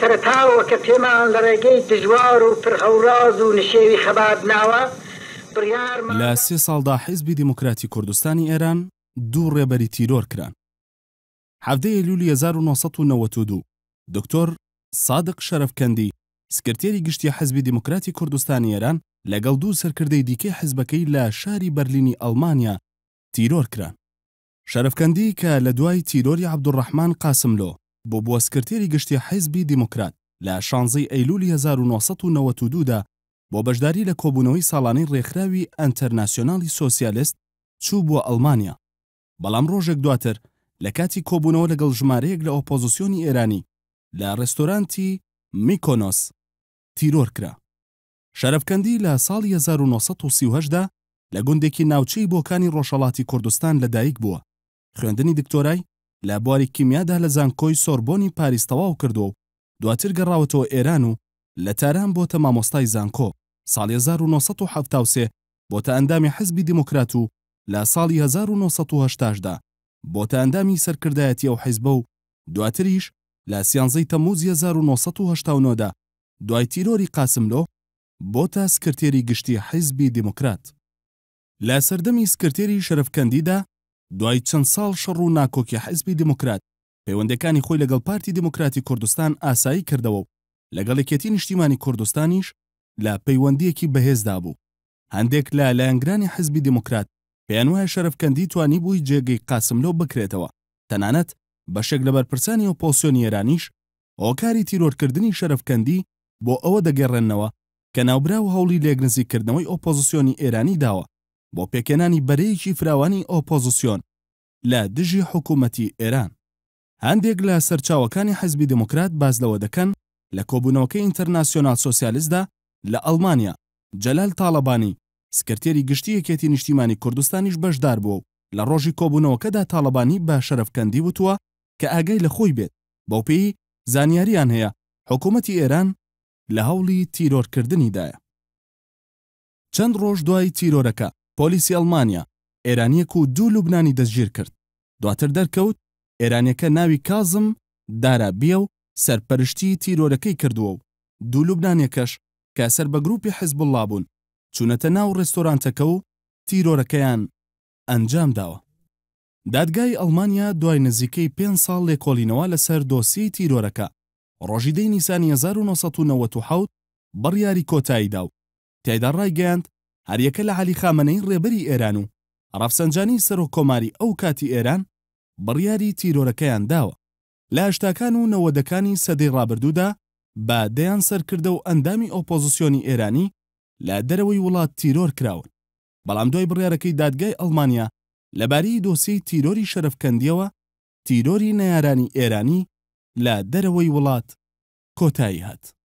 سەرتاوە کە پێمان لە ڕێگەی دژوار و پرخەوراز و نشێوی خەبات ناوە لە سێ ساڵدا حیزبی دیموکراتی کوردستانی ئێران دوو ڕێبەری تیرۆر کران. هەفتەیە لولی 1992 دکتۆر سادق شەرفکەندی سکرتێری گشتی حەزبی دیموکراتی کوردستانی ئێران لەگەڵ دوو سەرکردەی دیکەی حزبەکەی لە شاری بەرلینی ئەلمانیا تیرۆر کران. شەرفکەندی کە لە دوای تیرۆری عبدوڕەحمان قاسملۆ بۆ بوەسکرتێری گشتی حیزبی دیموکرات لە شانزەی ئەیلولی 1992 دا بۆ بەشداری لە کۆبوونەوەی ساڵانەی ڕێکخراوی ئەتەرناسیۆنالی سۆسیالست چوو بووە ئەلمانیا بەڵام ڕۆژێک دواتر لە کاتی کۆبوونەوە لەگەڵ ژمارەیەک لە ئۆپۆزیسیۆنی ئێرانی لە ڕێستۆرانتی میکۆنۆس تیرۆر کرا شەرفکەندی لە ساڵی 1930 دا لە گوندێکی ناوچەی بۆکانی ڕۆژەڵاتی کوردستان لەدایک بووە خوێندنی دکتۆرای لە بواری کیمیادا لە زانکۆی سۆربۆنی پاریس تەواو کردو و دواتر گەڕاوەتەوە ئێران و لە تاران بۆتە مامۆستای زانکۆ ساڵ 1970 بۆتە ئەندامی حزبی دیموکرات و لە ساڵی 1970دا بۆتە ئەندامی سەرکردایەتی ئەو حیزبە و دواتریش لە سیانزەی تەموز 1970دا دوای تیرۆری قاسملۆ بۆتە سکرتێری گشتی حیزبی دیموکرات لە سەردەمی سکرتێری شەرفکەندیدا دوای چەند ساڵ شەڕ و ناکۆکی حزبی دموکرات پەیوەندەکانی خۆی لەگەڵ پارتی دموکراتی کوردستان ئاسایی کردەوە و لەگەڵ یەکێتی نیشتیمانی کوردستانیش لە پەیوەندیەکی بەهێزدا بوو هەندێک لە لایەنگرانی حزبی دموکرات پێیان وایە شەرفکەندی توانی بووی جێگەی قاسملۆ بکرێتەوە تەنانەت بەشێک لە بەرپرسانی ئۆپۆسیۆنیێرانیش ئۆکاری تیرۆرکردنی شەرفکەندی بۆ ئەوە دەگەڕێنەوە کە ناوبرا و هەوڵی لێگنزیکردنەوەی ئۆپۆزیسیۆنی ئێرانی داوە بۆ پێکێنانی بەرەیەکی فراوانی ئۆپۆزیسیۆن لە دژی حکوومەتی ئێران هەندێک لە سەرچاوەکانی حەزبی دموکرات باز لەوە دەکەن لە کۆبوونەوەکەی ئینتەرناسیۆنال سۆسیالیستدا لە ئەڵمانیا جەلال تاالبانی سکرتێری گشتی یەکێتی نیشتیمانی کوردستانیش بەشدار بوو لە ڕۆژی کۆبوونەوەکەدا تاالبانی بە شەرفکەندی وتووە کە ئاگەی لە خۆی بێت بەو پێی زانیاریان هەیە حکوومەتی ئێران لە هەوڵی تیرۆرکردنیدایە چەند ڕۆژ دوای تیرۆرەکە پۆلیسی ئەلمانیا ئێرانیەک و دوو لوبنانی دەستگیر کرد دواتر دەرکەوت ئێرانەکە ناوی کازم دارابیە و سەرپەرشتی تیرۆرەکەی کردووە و دوو لوبنانێکەش کە سەر بە گروپی حزبڵلا بوون چونەتە ناو ڕێستۆرانتەکە و تیرۆرەکەیان ئەنجام داوە دادگای ئەلمانیا دوای نزیکەی پێ ساڵ لێکۆڵینەوە لەسەر دۆسی تیرۆرەکە ڕۆژیدەی نیسانی 1992 بڕیاری کۆتاییدا و تێدا ڕایگەاند هەریەکە لە علی خامنەی ڕێبەری ئێران و ڕەفسەنجانی سەر و کۆماری ئەو کاتی ئێران بڕیاری تیرۆرەکەیان داوە لە ئاشتاکان و نەوەدەکانی سەدەی ڕابردوودا بە دەیان سەرکردە و ئەندامی ئۆپۆزیسیۆنی ئێرانی لە دەرەوەی وڵات تیرۆر کراون بەڵام دوای بڕیارەکەی دادگای ئەڵمانیا لەباری دۆسی تیرۆری شەرفکەندیەوە تیرۆری نەیارانی ئێرانی لە دەرەوەی وڵات کۆتایی هات